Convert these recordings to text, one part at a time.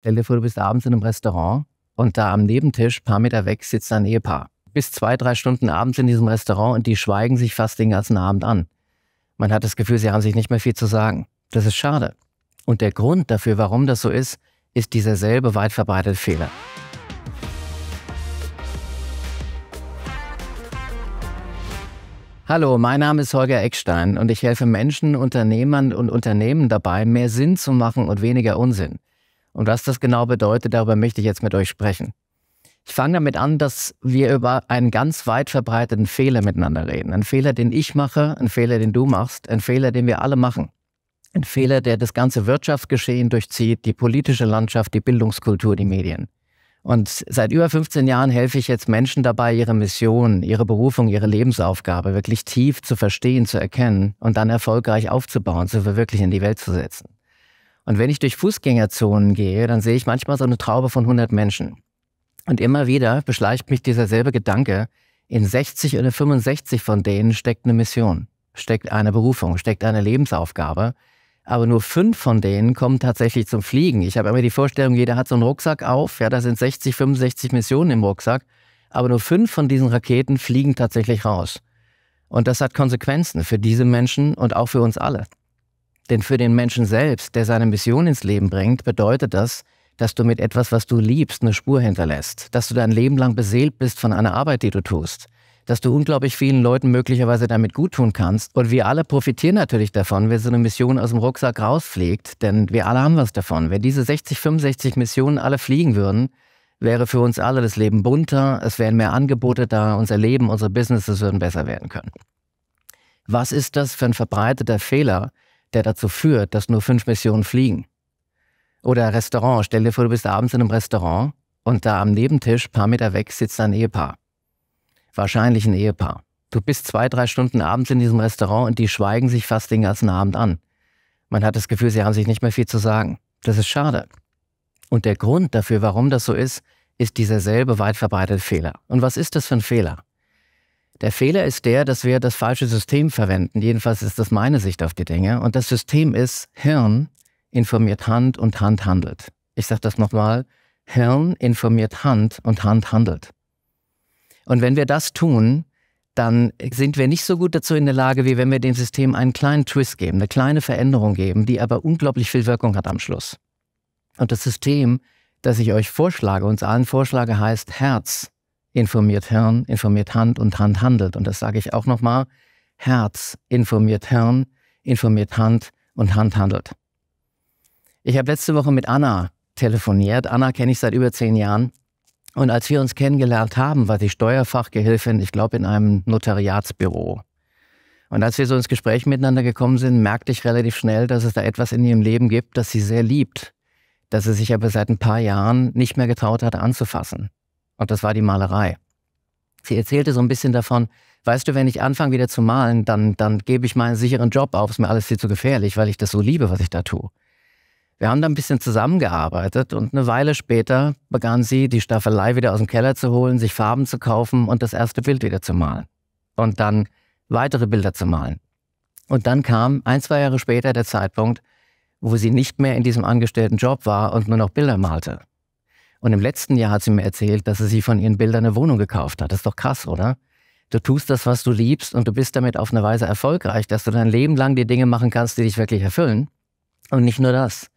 Stell dir vor, du bist abends in einem Restaurant und da am Nebentisch, paar Meter weg, sitzt ein Ehepaar. Bis zwei, drei Stunden abends in diesem Restaurant und die schweigen sich fast den ganzen Abend an. Man hat das Gefühl, sie haben sich nicht mehr viel zu sagen. Das ist schade. Und der Grund dafür, warum das so ist, ist dieser selbe weit verbreitete Fehler. Hallo, mein Name ist Holger Eckstein und ich helfe Menschen, Unternehmern und Unternehmen dabei, mehr Sinn zu machen und weniger Unsinn. Und was das genau bedeutet, darüber möchte ich jetzt mit euch sprechen. Ich fange damit an, dass wir über einen ganz weit verbreiteten Fehler miteinander reden. Ein Fehler, den ich mache, ein Fehler, den du machst, ein Fehler, den wir alle machen. Ein Fehler, der das ganze Wirtschaftsgeschehen durchzieht, die politische Landschaft, die Bildungskultur, die Medien. Und seit über 15 Jahren helfe ich jetzt Menschen dabei, ihre Mission, ihre Berufung, ihre Lebensaufgabe wirklich tief zu verstehen, zu erkennen und dann erfolgreich aufzubauen, zu verwirklichen, in die Welt zu setzen. Und wenn ich durch Fußgängerzonen gehe, dann sehe ich manchmal so eine Traube von 100 Menschen. Und immer wieder beschleicht mich dieser selbe Gedanke, in 60 oder 65 von denen steckt eine Mission, steckt eine Berufung, steckt eine Lebensaufgabe. Aber nur fünf von denen kommen tatsächlich zum Fliegen. Ich habe immer die Vorstellung, jeder hat so einen Rucksack auf. Ja, da sind 60, 65 Missionen im Rucksack. Aber nur fünf von diesen Raketen fliegen tatsächlich raus. Und das hat Konsequenzen für diese Menschen und auch für uns alle. Denn für den Menschen selbst, der seine Mission ins Leben bringt, bedeutet das, dass du mit etwas, was du liebst, eine Spur hinterlässt, dass du dein Leben lang beseelt bist von einer Arbeit, die du tust, dass du unglaublich vielen Leuten möglicherweise damit gut tun kannst. Und wir alle profitieren natürlich davon, wenn so eine Mission aus dem Rucksack rausfliegt, denn wir alle haben was davon. Wenn diese 60, 65 Missionen alle fliegen würden, wäre für uns alle das Leben bunter, es wären mehr Angebote da, unser Leben, unsere Businesses würden besser werden können. Was ist das für ein verbreiteter Fehler, der dazu führt, dass nur fünf Missionen fliegen. Oder Restaurant. Stell dir vor, du bist abends in einem Restaurant und da am Nebentisch, paar Meter weg, sitzt ein Ehepaar. Wahrscheinlich ein Ehepaar. Du bist zwei, drei Stunden abends in diesem Restaurant und die schweigen sich fast den ganzen Abend an. Man hat das Gefühl, sie haben sich nicht mehr viel zu sagen. Das ist schade. Und der Grund dafür, warum das so ist, ist dieser selbe weit verbreitete Fehler. Und was ist das für ein Fehler? Der Fehler ist der, dass wir das falsche System verwenden. Jedenfalls ist das meine Sicht auf die Dinge. Und das System ist Hirn informiert Hand und Hand handelt. Ich sage das nochmal. Hirn informiert Hand und Hand handelt. Und wenn wir das tun, dann sind wir nicht so gut dazu in der Lage, wie wenn wir dem System einen kleinen Twist geben, eine kleine Veränderung geben, die aber unglaublich viel Wirkung hat am Schluss. Und das System, das ich euch vorschlage, uns allen vorschlage, heißt Herz informiert Hirn, informiert Hand und Hand handelt. Und das sage ich auch nochmal. Herz informiert Hirn, informiert Hand und Hand handelt. Ich habe letzte Woche mit Anna telefoniert. Anna kenne ich seit über zehn Jahren. Und als wir uns kennengelernt haben, war sie Steuerfachgehilfin, ich glaube, in einem Notariatsbüro. Und als wir so ins Gespräch miteinander gekommen sind, merkte ich relativ schnell, dass es da etwas in ihrem Leben gibt, das sie sehr liebt, das sie sich aber seit ein paar Jahren nicht mehr getraut hat anzufassen. Und das war die Malerei. Sie erzählte so ein bisschen davon, weißt du, wenn ich anfange wieder zu malen, dann, dann gebe ich meinen sicheren Job auf, ist mir alles viel zu gefährlich, weil ich das so liebe, was ich da tue. Wir haben da ein bisschen zusammengearbeitet und eine Weile später begann sie, die Staffelei wieder aus dem Keller zu holen, sich Farben zu kaufen und das erste Bild wieder zu malen. Und dann weitere Bilder zu malen. Und dann kam ein, zwei Jahre später der Zeitpunkt, wo sie nicht mehr in diesem angestellten Job war und nur noch Bilder malte. Und im letzten Jahr hat sie mir erzählt, dass sie sich von ihren Bildern eine Wohnung gekauft hat. Das ist doch krass, oder? Du tust das, was du liebst und du bist damit auf eine Weise erfolgreich, dass du dein Leben lang die Dinge machen kannst, die dich wirklich erfüllen. Und nicht nur das,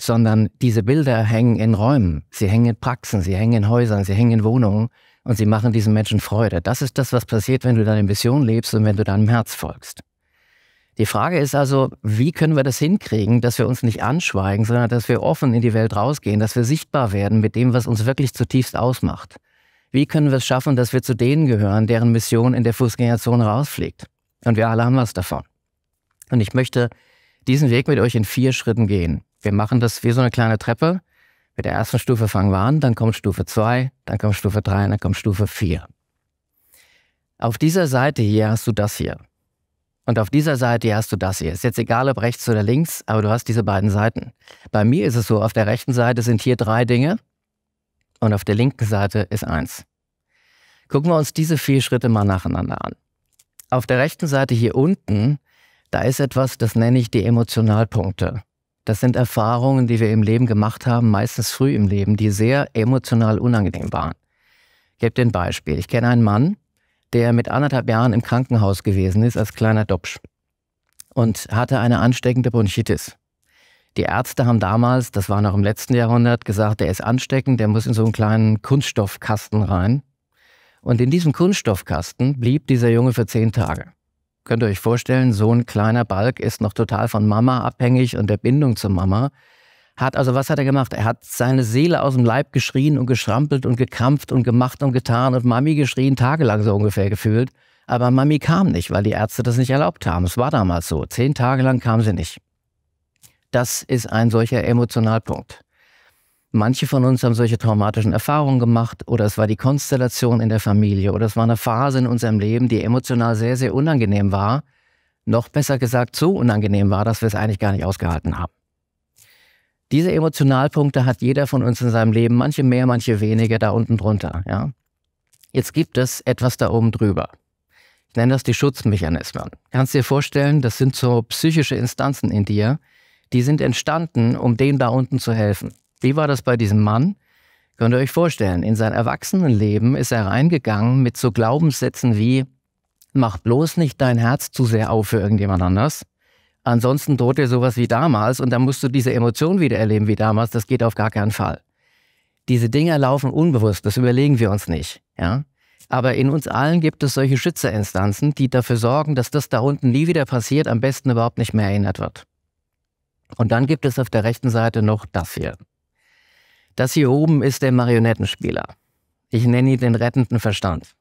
sondern diese Bilder hängen in Räumen, sie hängen in Praxen, sie hängen in Häusern, sie hängen in Wohnungen und sie machen diesen Menschen Freude. Das ist das, was passiert, wenn du deine Mission lebst und wenn du deinem Herz folgst. Die Frage ist also, wie können wir das hinkriegen, dass wir uns nicht anschweigen, sondern dass wir offen in die Welt rausgehen, dass wir sichtbar werden mit dem, was uns wirklich zutiefst ausmacht. Wie können wir es schaffen, dass wir zu denen gehören, deren Mission in der Fußgängerzone rausfliegt? Und wir alle haben was davon. Und ich möchte diesen Weg mit euch in vier Schritten gehen. Wir machen das wie so eine kleine Treppe. Mit der ersten Stufe fangen wir an, dann kommt Stufe zwei, dann kommt Stufe drei, dann kommt Stufe vier. Auf dieser Seite hier hast du das hier. Und auf dieser Seite hast du das hier. Ist jetzt egal, ob rechts oder links, aber du hast diese beiden Seiten. Bei mir ist es so, auf der rechten Seite sind hier drei Dinge und auf der linken Seite ist eins. Gucken wir uns diese vier Schritte mal nacheinander an. Auf der rechten Seite hier unten, da ist etwas, das nenne ich die Emotionalpunkte. Das sind Erfahrungen, die wir im Leben gemacht haben, meistens früh im Leben, die sehr emotional unangenehm waren. Ich gebe dir ein Beispiel. Ich kenne einen Mann, der mit anderthalb Jahren im Krankenhaus gewesen ist als kleiner Dopsch und hatte eine ansteckende Bronchitis. Die Ärzte haben damals, das war noch im letzten Jahrhundert, gesagt, der ist ansteckend, der muss in so einen kleinen Kunststoffkasten rein. Und in diesem Kunststoffkasten blieb dieser Junge für zehn Tage. Könnt ihr euch vorstellen, so ein kleiner Balk ist noch total von Mama abhängig und der Bindung zur Mama hat, also was hat er gemacht? Er hat seine Seele aus dem Leib geschrien und geschrampelt und gekrampft und gemacht und getan und Mami geschrien, tagelang so ungefähr gefühlt. Aber Mami kam nicht, weil die Ärzte das nicht erlaubt haben. Es war damals so. Zehn Tage lang kam sie nicht. Das ist ein solcher Emotionalpunkt. Manche von uns haben solche traumatischen Erfahrungen gemacht oder es war die Konstellation in der Familie oder es war eine Phase in unserem Leben, die emotional sehr, sehr unangenehm war. Noch besser gesagt, so unangenehm war, dass wir es eigentlich gar nicht ausgehalten haben. Diese Emotionalpunkte hat jeder von uns in seinem Leben, manche mehr, manche weniger, da unten drunter. Ja? Jetzt gibt es etwas da oben drüber. Ich nenne das die Schutzmechanismen. Kannst dir vorstellen, das sind so psychische Instanzen in dir, die sind entstanden, um denen da unten zu helfen. Wie war das bei diesem Mann? Könnt ihr euch vorstellen, in sein Erwachsenenleben ist er reingegangen mit so Glaubenssätzen wie, mach bloß nicht dein Herz zu sehr auf für irgendjemand anders. Ansonsten droht dir sowas wie damals und dann musst du diese Emotion wieder erleben wie damals. Das geht auf gar keinen Fall. Diese Dinger laufen unbewusst, das überlegen wir uns nicht. Ja? Aber in uns allen gibt es solche Schützerinstanzen, die dafür sorgen, dass das da unten nie wieder passiert, am besten überhaupt nicht mehr erinnert wird. Und dann gibt es auf der rechten Seite noch das hier. Das hier oben ist der Marionettenspieler. Ich nenne ihn den rettenden Verstand.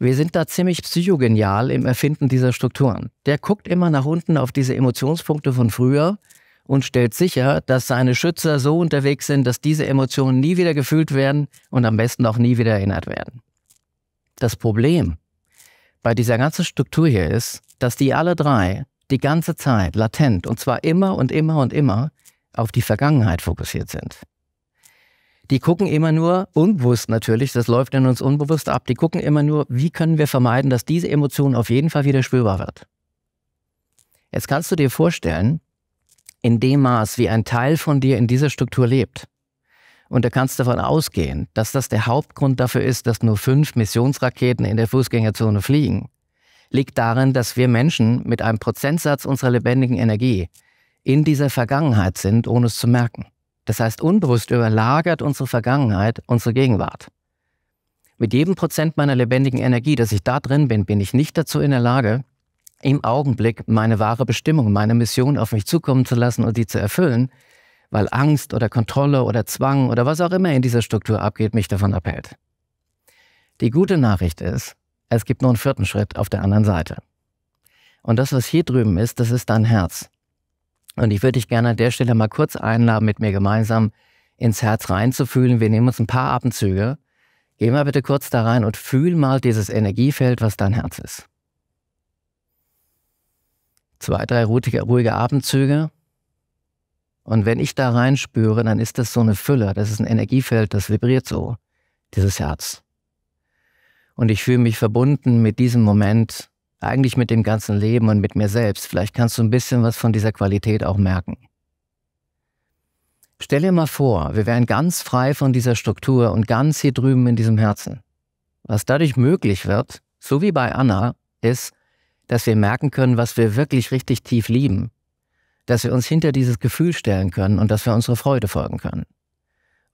Wir sind da ziemlich psychogenial im Erfinden dieser Strukturen. Der guckt immer nach unten auf diese Emotionspunkte von früher und stellt sicher, dass seine Schützer so unterwegs sind, dass diese Emotionen nie wieder gefühlt werden und am besten auch nie wieder erinnert werden. Das Problem bei dieser ganzen Struktur hier ist, dass die alle drei die ganze Zeit latent und zwar immer und immer und immer auf die Vergangenheit fokussiert sind die gucken immer nur, unbewusst natürlich, das läuft in uns unbewusst ab, die gucken immer nur, wie können wir vermeiden, dass diese Emotion auf jeden Fall wieder spürbar wird. Jetzt kannst du dir vorstellen, in dem Maß, wie ein Teil von dir in dieser Struktur lebt, und du kannst davon ausgehen, dass das der Hauptgrund dafür ist, dass nur fünf Missionsraketen in der Fußgängerzone fliegen, liegt darin, dass wir Menschen mit einem Prozentsatz unserer lebendigen Energie in dieser Vergangenheit sind, ohne es zu merken. Das heißt, unbewusst überlagert unsere Vergangenheit unsere Gegenwart. Mit jedem Prozent meiner lebendigen Energie, dass ich da drin bin, bin ich nicht dazu in der Lage, im Augenblick meine wahre Bestimmung, meine Mission auf mich zukommen zu lassen und die zu erfüllen, weil Angst oder Kontrolle oder Zwang oder was auch immer in dieser Struktur abgeht, mich davon abhält. Die gute Nachricht ist, es gibt nur einen vierten Schritt auf der anderen Seite. Und das, was hier drüben ist, das ist dein Herz. Und ich würde dich gerne an der Stelle mal kurz einladen, mit mir gemeinsam ins Herz reinzufühlen. Wir nehmen uns ein paar Abendzüge. Geh mal bitte kurz da rein und fühl mal dieses Energiefeld, was dein Herz ist. Zwei, drei ruhige, ruhige Abendzüge. Und wenn ich da rein spüre, dann ist das so eine Fülle. Das ist ein Energiefeld, das vibriert so, dieses Herz. Und ich fühle mich verbunden mit diesem Moment, eigentlich mit dem ganzen Leben und mit mir selbst. Vielleicht kannst du ein bisschen was von dieser Qualität auch merken. Stell dir mal vor, wir wären ganz frei von dieser Struktur und ganz hier drüben in diesem Herzen. Was dadurch möglich wird, so wie bei Anna, ist, dass wir merken können, was wir wirklich richtig tief lieben, dass wir uns hinter dieses Gefühl stellen können und dass wir unsere Freude folgen können.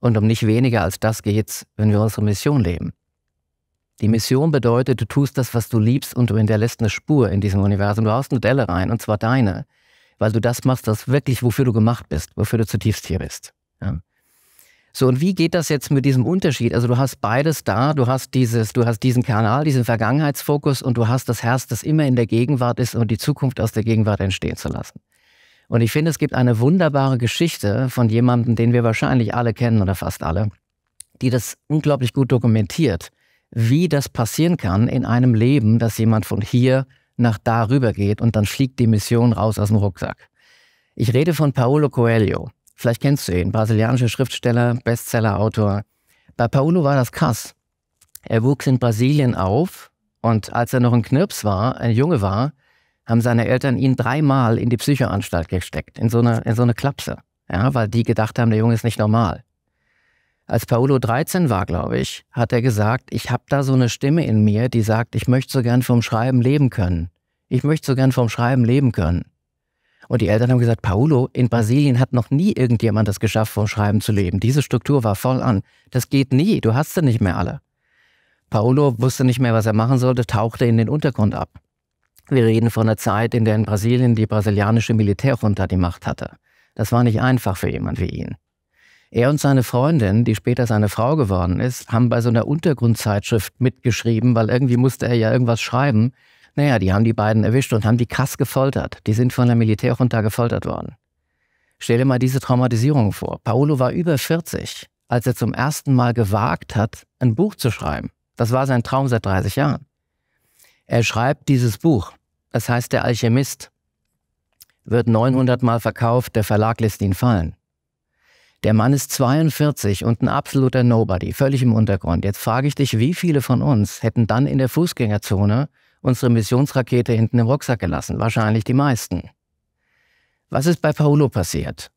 Und um nicht weniger als das geht's, wenn wir unsere Mission leben. Die Mission bedeutet, du tust das, was du liebst und du hinterlässt eine Spur in diesem Universum. Du haust eine Delle rein und zwar deine, weil du das machst, das wirklich, wofür du gemacht bist, wofür du zutiefst hier bist. Ja. So, und wie geht das jetzt mit diesem Unterschied? Also du hast beides da, du hast dieses, du hast diesen Kanal, diesen Vergangenheitsfokus und du hast das Herz, das immer in der Gegenwart ist und die Zukunft aus der Gegenwart entstehen zu lassen. Und ich finde, es gibt eine wunderbare Geschichte von jemandem, den wir wahrscheinlich alle kennen oder fast alle, die das unglaublich gut dokumentiert wie das passieren kann in einem Leben, dass jemand von hier nach da rüber geht und dann fliegt die Mission raus aus dem Rucksack. Ich rede von Paulo Coelho. Vielleicht kennst du ihn, brasilianischer Schriftsteller, Bestsellerautor. Bei Paulo war das krass. Er wuchs in Brasilien auf und als er noch ein Knirps war, ein Junge war, haben seine Eltern ihn dreimal in die Psychoanstalt gesteckt, in so eine, in so eine Klapse. Ja, weil die gedacht haben, der Junge ist nicht normal. Als Paolo 13 war, glaube ich, hat er gesagt, ich habe da so eine Stimme in mir, die sagt, ich möchte so gern vom Schreiben leben können. Ich möchte so gern vom Schreiben leben können. Und die Eltern haben gesagt, Paolo, in Brasilien hat noch nie irgendjemand das geschafft, vom Schreiben zu leben. Diese Struktur war voll an. Das geht nie, du hast sie nicht mehr alle. Paolo wusste nicht mehr, was er machen sollte, tauchte in den Untergrund ab. Wir reden von einer Zeit, in der in Brasilien die brasilianische Militärjunta die Macht hatte. Das war nicht einfach für jemand wie ihn. Er und seine Freundin, die später seine Frau geworden ist, haben bei so einer Untergrundzeitschrift mitgeschrieben, weil irgendwie musste er ja irgendwas schreiben. Naja, die haben die beiden erwischt und haben die krass gefoltert. Die sind von der Militärjunta gefoltert worden. Stell dir mal diese Traumatisierung vor. Paolo war über 40, als er zum ersten Mal gewagt hat, ein Buch zu schreiben. Das war sein Traum seit 30 Jahren. Er schreibt dieses Buch. Es heißt, der Alchemist wird 900 Mal verkauft, der Verlag lässt ihn fallen. Der Mann ist 42 und ein absoluter Nobody, völlig im Untergrund. Jetzt frage ich dich, wie viele von uns hätten dann in der Fußgängerzone unsere Missionsrakete hinten im Rucksack gelassen? Wahrscheinlich die meisten. Was ist bei Paolo passiert?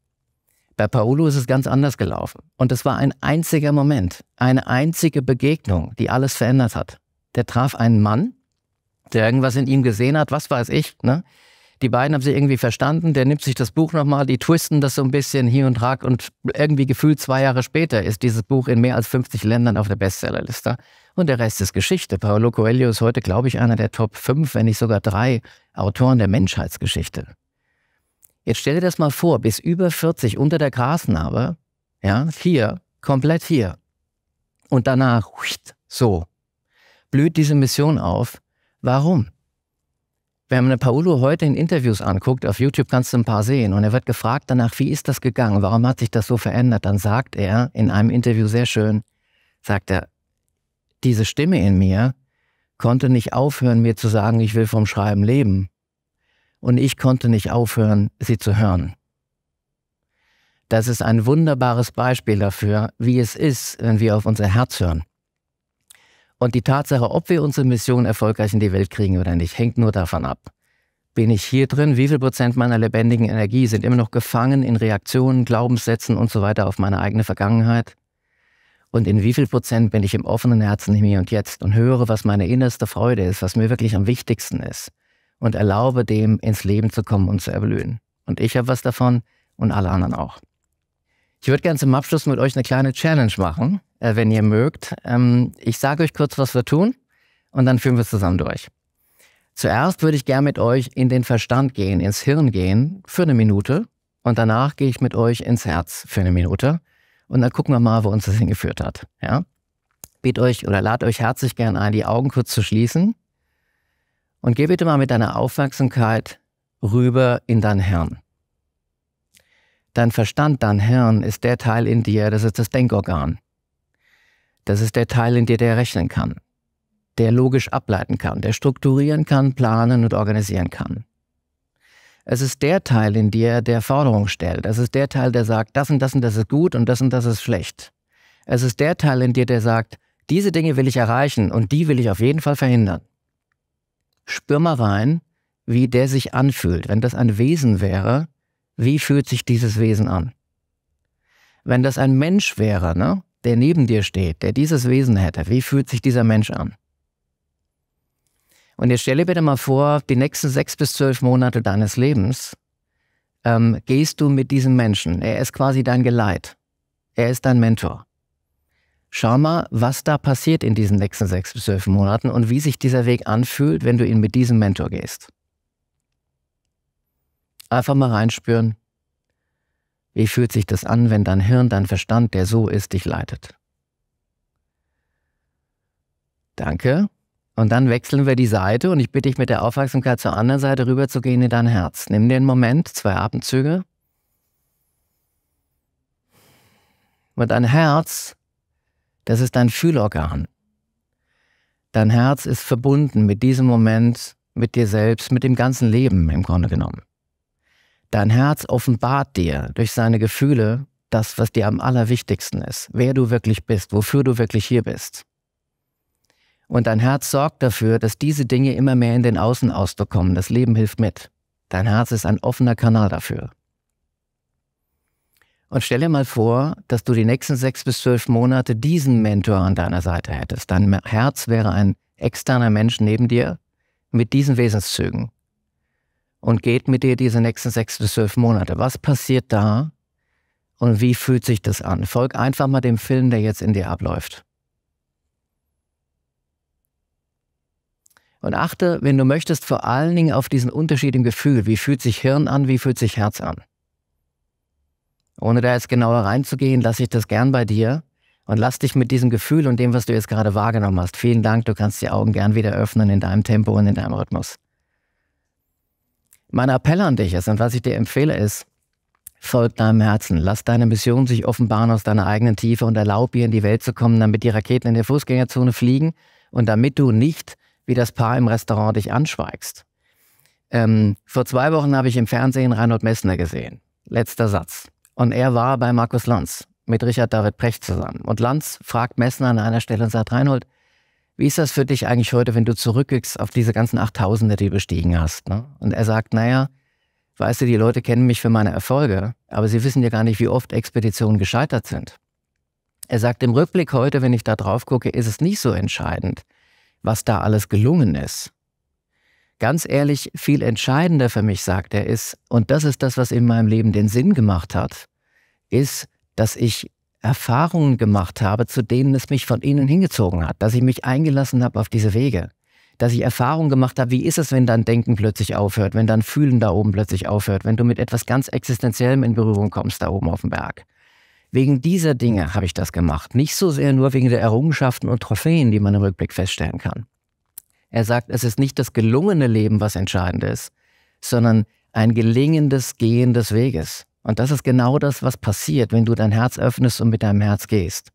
Bei Paolo ist es ganz anders gelaufen. Und es war ein einziger Moment, eine einzige Begegnung, die alles verändert hat. Der traf einen Mann, der irgendwas in ihm gesehen hat, was weiß ich, ne? Die beiden haben sich irgendwie verstanden, der nimmt sich das Buch nochmal, die twisten das so ein bisschen hier und rack und irgendwie gefühlt zwei Jahre später ist dieses Buch in mehr als 50 Ländern auf der Bestsellerliste. Und der Rest ist Geschichte. Paolo Coelho ist heute, glaube ich, einer der Top 5, wenn nicht sogar drei Autoren der Menschheitsgeschichte. Jetzt stell dir das mal vor, bis über 40 unter der Grasnarbe, ja, hier, komplett hier. Und danach, so, blüht diese Mission auf. Warum? Wenn man Paolo heute in Interviews anguckt, auf YouTube kannst du ein paar sehen, und er wird gefragt danach, wie ist das gegangen, warum hat sich das so verändert, dann sagt er in einem Interview sehr schön, sagt er, diese Stimme in mir konnte nicht aufhören, mir zu sagen, ich will vom Schreiben leben. Und ich konnte nicht aufhören, sie zu hören. Das ist ein wunderbares Beispiel dafür, wie es ist, wenn wir auf unser Herz hören. Und die Tatsache, ob wir unsere Mission erfolgreich in die Welt kriegen oder nicht, hängt nur davon ab. Bin ich hier drin? Wie viel Prozent meiner lebendigen Energie sind immer noch gefangen in Reaktionen, Glaubenssätzen und so weiter auf meine eigene Vergangenheit? Und in wie viel Prozent bin ich im offenen Herzen im Hier und Jetzt und höre, was meine innerste Freude ist, was mir wirklich am wichtigsten ist und erlaube dem, ins Leben zu kommen und zu erblühen. Und ich habe was davon und alle anderen auch. Ich würde gerne zum Abschluss mit euch eine kleine Challenge machen, äh, wenn ihr mögt. Ähm, ich sage euch kurz, was wir tun und dann führen wir es zusammen durch. Zuerst würde ich gerne mit euch in den Verstand gehen, ins Hirn gehen für eine Minute und danach gehe ich mit euch ins Herz für eine Minute und dann gucken wir mal, wo uns das hingeführt hat. Ja? Biet euch oder lad euch herzlich gern ein, die Augen kurz zu schließen und geh bitte mal mit deiner Aufmerksamkeit rüber in dein Hirn. Dein Verstand, dein Hirn ist der Teil in dir, das ist das Denkorgan. Das ist der Teil in dir, der rechnen kann, der logisch ableiten kann, der strukturieren kann, planen und organisieren kann. Es ist der Teil in dir, der Forderungen stellt. Es ist der Teil, der sagt, das und das und das ist gut und das und das ist schlecht. Es ist der Teil in dir, der sagt, diese Dinge will ich erreichen und die will ich auf jeden Fall verhindern. Spür mal rein, wie der sich anfühlt. Wenn das ein Wesen wäre, wie fühlt sich dieses Wesen an? Wenn das ein Mensch wäre, ne, der neben dir steht, der dieses Wesen hätte, wie fühlt sich dieser Mensch an? Und jetzt stelle bitte mal vor, die nächsten sechs bis zwölf Monate deines Lebens ähm, gehst du mit diesem Menschen. Er ist quasi dein Geleit. Er ist dein Mentor. Schau mal, was da passiert in diesen nächsten sechs bis zwölf Monaten und wie sich dieser Weg anfühlt, wenn du ihn mit diesem Mentor gehst. Einfach mal reinspüren. Wie fühlt sich das an, wenn dein Hirn, dein Verstand, der so ist, dich leitet? Danke. Und dann wechseln wir die Seite und ich bitte dich mit der Aufmerksamkeit zur anderen Seite rüber zu gehen in dein Herz. Nimm dir einen Moment, zwei Atemzüge. Und dein Herz, das ist dein Fühlorgan. Dein Herz ist verbunden mit diesem Moment, mit dir selbst, mit dem ganzen Leben im Grunde genommen. Dein Herz offenbart dir durch seine Gefühle das, was dir am allerwichtigsten ist, wer du wirklich bist, wofür du wirklich hier bist. Und dein Herz sorgt dafür, dass diese Dinge immer mehr in den Außenausdruck kommen. Das Leben hilft mit. Dein Herz ist ein offener Kanal dafür. Und stell dir mal vor, dass du die nächsten sechs bis zwölf Monate diesen Mentor an deiner Seite hättest. Dein Herz wäre ein externer Mensch neben dir mit diesen Wesenszügen und geht mit dir diese nächsten sechs bis zwölf Monate. Was passiert da und wie fühlt sich das an? Folg einfach mal dem Film, der jetzt in dir abläuft. Und achte, wenn du möchtest, vor allen Dingen auf diesen Unterschied im Gefühl. Wie fühlt sich Hirn an, wie fühlt sich Herz an? Ohne da jetzt genauer reinzugehen, lasse ich das gern bei dir und lass dich mit diesem Gefühl und dem, was du jetzt gerade wahrgenommen hast. Vielen Dank, du kannst die Augen gern wieder öffnen in deinem Tempo und in deinem Rhythmus. Mein Appell an dich ist und was ich dir empfehle ist, folg deinem Herzen, lass deine Mission sich offenbaren aus deiner eigenen Tiefe und erlaub ihr in die Welt zu kommen, damit die Raketen in der Fußgängerzone fliegen und damit du nicht wie das Paar im Restaurant dich anschweigst. Ähm, vor zwei Wochen habe ich im Fernsehen Reinhold Messner gesehen. Letzter Satz. Und er war bei Markus Lanz mit Richard David Precht zusammen. Und Lanz fragt Messner an einer Stelle und sagt, Reinhold, wie ist das für dich eigentlich heute, wenn du zurückblickst auf diese ganzen 8000er, die du bestiegen hast? Ne? Und er sagt, naja, weißt du, die Leute kennen mich für meine Erfolge, aber sie wissen ja gar nicht, wie oft Expeditionen gescheitert sind. Er sagt, im Rückblick heute, wenn ich da drauf gucke, ist es nicht so entscheidend, was da alles gelungen ist. Ganz ehrlich, viel entscheidender für mich, sagt er, ist, und das ist das, was in meinem Leben den Sinn gemacht hat, ist, dass ich Erfahrungen gemacht habe, zu denen es mich von innen hingezogen hat, dass ich mich eingelassen habe auf diese Wege, dass ich Erfahrungen gemacht habe, wie ist es, wenn dein Denken plötzlich aufhört, wenn dein Fühlen da oben plötzlich aufhört, wenn du mit etwas ganz Existenziellem in Berührung kommst da oben auf dem Berg. Wegen dieser Dinge habe ich das gemacht, nicht so sehr nur wegen der Errungenschaften und Trophäen, die man im Rückblick feststellen kann. Er sagt, es ist nicht das gelungene Leben, was entscheidend ist, sondern ein gelingendes Gehen des Weges. Und das ist genau das, was passiert, wenn du dein Herz öffnest und mit deinem Herz gehst.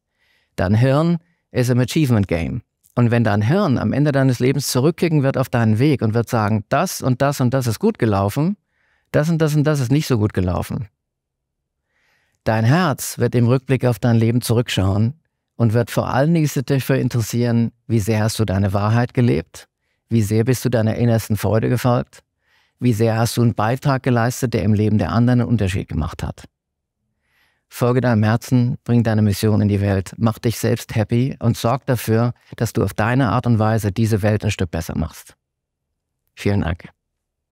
Dein Hirn ist im Achievement Game. Und wenn dein Hirn am Ende deines Lebens zurückkicken wird auf deinen Weg und wird sagen, das und das und das ist gut gelaufen, das und das und das ist nicht so gut gelaufen. Dein Herz wird im Rückblick auf dein Leben zurückschauen und wird vor allen Dingen sich dafür interessieren, wie sehr hast du deine Wahrheit gelebt, wie sehr bist du deiner innersten Freude gefolgt, wie sehr hast du einen Beitrag geleistet, der im Leben der anderen einen Unterschied gemacht hat? Folge deinem Herzen, bring deine Mission in die Welt, mach dich selbst happy und sorg dafür, dass du auf deine Art und Weise diese Welt ein Stück besser machst. Vielen Dank.